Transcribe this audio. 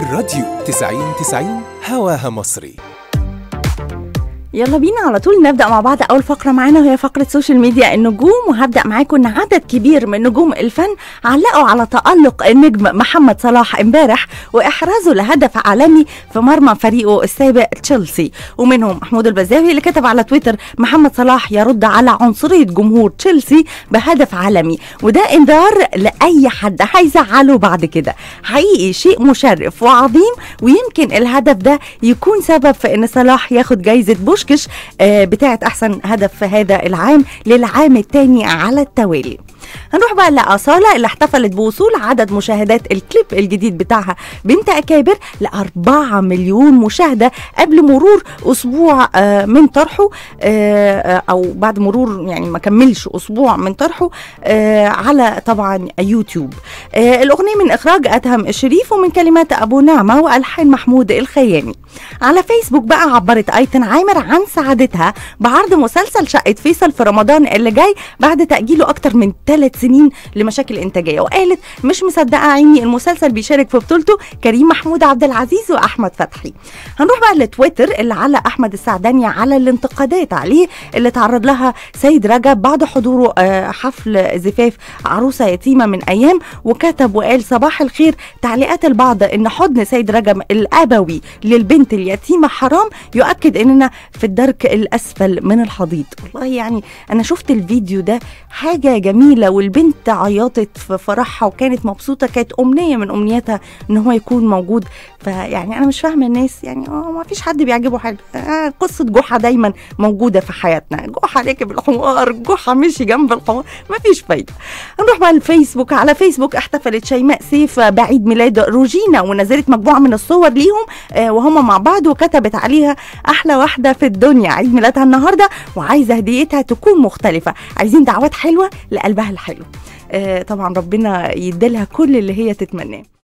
الراديو 90 90 هواها مصري يلا بينا على طول نبدا مع بعض اول فقره معانا وهي فقره سوشيال ميديا النجوم وهبدا معاكم ان عدد كبير من نجوم الفن علقوا على تالق النجم محمد صلاح امبارح واحرازه لهدف عالمي في مرمى فريقه السابق تشيلسي ومنهم محمود البزاوي اللي كتب على تويتر محمد صلاح يرد على عنصريه جمهور تشيلسي بهدف عالمي وده انذار لاي حد هيزعله بعد كده حقيقي شيء مشرف وعظيم ويمكن الهدف ده يكون سبب في ان صلاح ياخد جايزه بوش بوشكش آه، بتاعت احسن هدف هذا العام للعام الثاني على التوالي هنروح بقى لأصالة اللي احتفلت بوصول عدد مشاهدات الكليب الجديد بتاعها بنت أكابر لأربعة 4 مليون مشاهدة قبل مرور أسبوع آه، من طرحه آه، آه، أو بعد مرور يعني ما كملش أسبوع من طرحه على طبعا يوتيوب الأغنية من إخراج أدهم الشريف ومن كلمات أبو نعمة وألحان محمود الخياني على فيسبوك بقى عبرت أيتن عامر عن سعادتها بعرض مسلسل شقة فيصل في رمضان اللي جاي بعد تأجيله أكتر من 3 ثلاث سنين لمشاكل انتاجيه وقالت مش مصدقه عيني المسلسل بيشارك في بطولته كريم محمود عبد العزيز واحمد فتحي هنروح بقى لتويتر اللي علق احمد السعداني على الانتقادات عليه اللي تعرض لها سيد رجب بعد حضوره آه، حفل زفاف عروسه يتيمه من ايام وكتب وقال صباح الخير تعليقات البعض ان حضن سيد رجب الابوي للبنت اليتيمه حرام يؤكد اننا في الدرك الاسفل من الحضيض والله يعني انا شفت الفيديو ده حاجه جميله لو البنت عيطت في فرحها وكانت مبسوطه كانت امنيه من امنياتها ان هو يكون موجود فيعني انا مش فاهمه الناس يعني اه ما فيش حد بيعجبه حاجه آه قصه جحا دايما موجوده في حياتنا جحا راكب الحمار جحا مشي جنب الحمار ما فيش فايده هنروح بقى الفيسبوك على فيسبوك احتفلت شيماء سيف بعيد ميلاد روجينا ونزلت مجموعه من الصور ليهم آه وهم مع بعض وكتبت عليها احلى واحده في الدنيا عيد ميلادها النهارده وعايزه هديتها تكون مختلفه عايزين دعوات حلوه لقلبها الحلو الحلو آه، طبعا ربنا يديلها كل اللي هي تتمناه